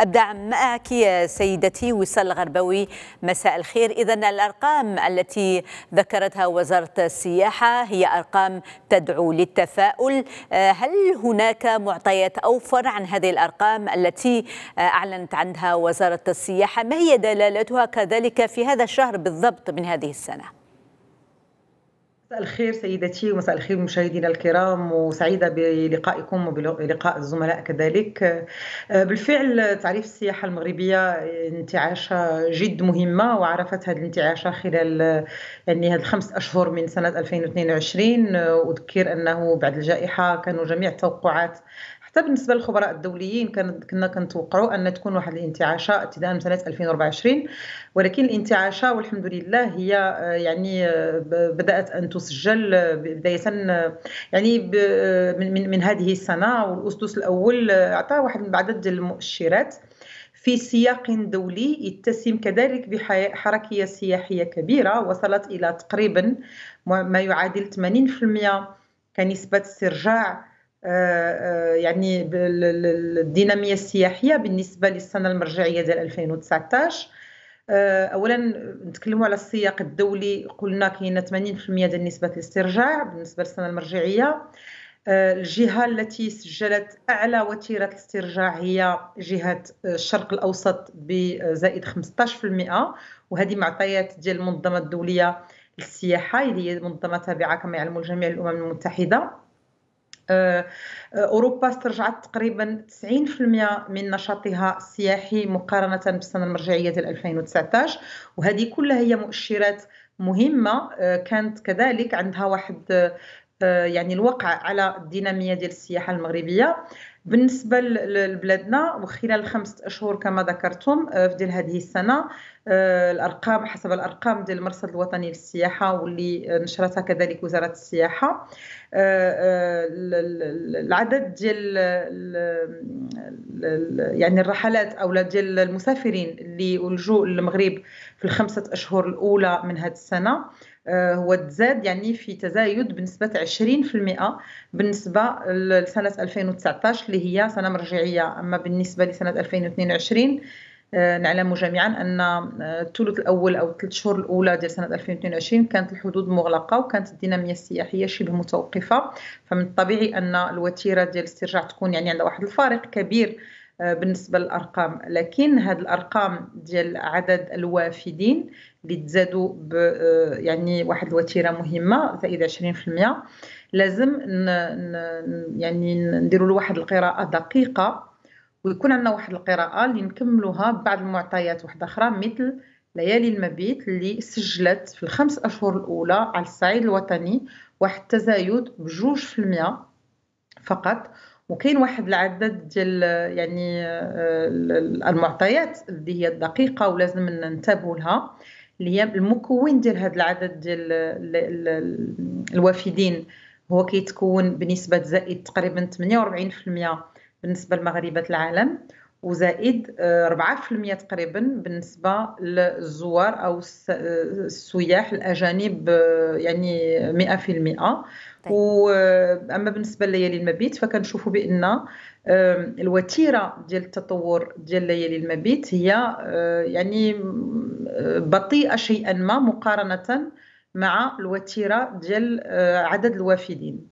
ابدا معك يا سيدتي وصال الغربوي مساء الخير إذا الأرقام التي ذكرتها وزارة السياحة هي أرقام تدعو للتفاؤل آه، هل هناك معطيات أوفر عن هذه الأرقام التي آه، أعلنت عنها وزارة السياحة ما هي دلالتها كذلك في هذا الشهر بالضبط من هذه السنة؟ مساء الخير سيدتي ومساء الخير مشاهدينا الكرام وسعيده بلقائكم وبلقاء الزملاء كذلك آه، بالفعل تعريف السياحه المغربيه آه، انتعاشه جد مهمه وعرفت هذه الانتعاشه خلال يعني هذه الخمس اشهر من سنه 2022 آه، اذكر انه بعد الجائحه كانوا جميع التوقعات حتى بالنسبه للخبراء الدوليين كنا كنتوقعوا ان تكون واحد الانتعاشه ابتداء من سنه 2024 ولكن الانتعاشه والحمد لله هي آه، يعني آه، بدات ان تسجل آه، بدايه يعني من من هذه السنه والاسدس الاول اعطى واحد العدد ديال المؤشرات في سياق دولي يتسم كذلك بحركية سياحية كبيرة وصلت إلى تقريبا ما يعادل 80% كنسبة استرجاع آه، آه، يعني الديناميه السياحيه بالنسبه للسنه المرجعيه ديال 2019 آه، اولا نتكلموا على السياق الدولي قلنا كاينه 80% ديال نسبه الاسترجاع بالنسبه للسنه المرجعيه الجهه التي سجلت اعلى وتيره الاسترجاع هي جهه الشرق الاوسط بزائد 15% وهذه معطيات ديال المنظمه الدوليه للسياحه اللي هي منظمه تابعه كما يعلم الجميع الامم المتحده آه، اوروبا استرجعت تقريبا 90% من نشاطها السياحي مقارنه بالسنه المرجعيه ديال 2019 وهذه كلها هي مؤشرات مهمه آه، كانت كذلك عندها واحد آه، يعني الوقع على الديناميه ديال السياحه المغربيه بالنسبه لبلادنا وخلال خمسة اشهر كما ذكرتم آه، في ديال هذه السنه آه، الارقام حسب الارقام ديال المرصد الوطني للسياحه واللي نشرتها كذلك وزاره السياحه آه، العدد ديال يعني الرحلات او ديال المسافرين اللي ولجوا للمغرب في الخمسه اشهر الاولى من هذه السنه هو تزاد يعني في تزايد بنسبه 20% بالنسبه لسنه 2019 اللي هي سنة مرجعية أما بالنسبة لسنة 2022 آه، نعلم جميعا ان آه، الثلث الاول او الثلاث شهور الاولى ديال سنه 2022 كانت الحدود مغلقه وكانت الديناميه السياحيه شبه متوقفه فمن الطبيعي ان الوتيره ديال الاسترجاع تكون يعني عندها واحد الفارق كبير آه، بالنسبه للارقام لكن هاد الارقام ديال عدد الوافدين اللي تزادوا ب آه، يعني واحد الوتيره مهمه زائد 20% لازم ن يعني نديروا له واحد القراءه دقيقه ويكون عندنا واحد القراءه اللي نكملوها ببعض المعطيات واحده اخرى مثل ليالي المبيت اللي سجلت في الخمس اشهر الاولى على الصعيد الوطني واحد التزايد بجوج في المئة فقط وكاين واحد العدد ديال يعني آه، المعطيات اللي هي الدقيقه ولازم ننتبهوا لها اللي هي المكون ديال هذا العدد ديال الوافدين هو كيتكون بنسبه زائد تقريبا 48% بالنسبه لمغاربه العالم وزائد 4% آه، تقريبا بالنسبه للزوار او آه، السياح الاجانب آه، يعني 100% طيب. واما بالنسبه لليالي المبيت فكنشوفوا بان الوتيره ديال التطور ديال ليالي المبيت هي يعني بطيئه شيئا ما مقارنه مع الوتيره ديال عدد الوافدين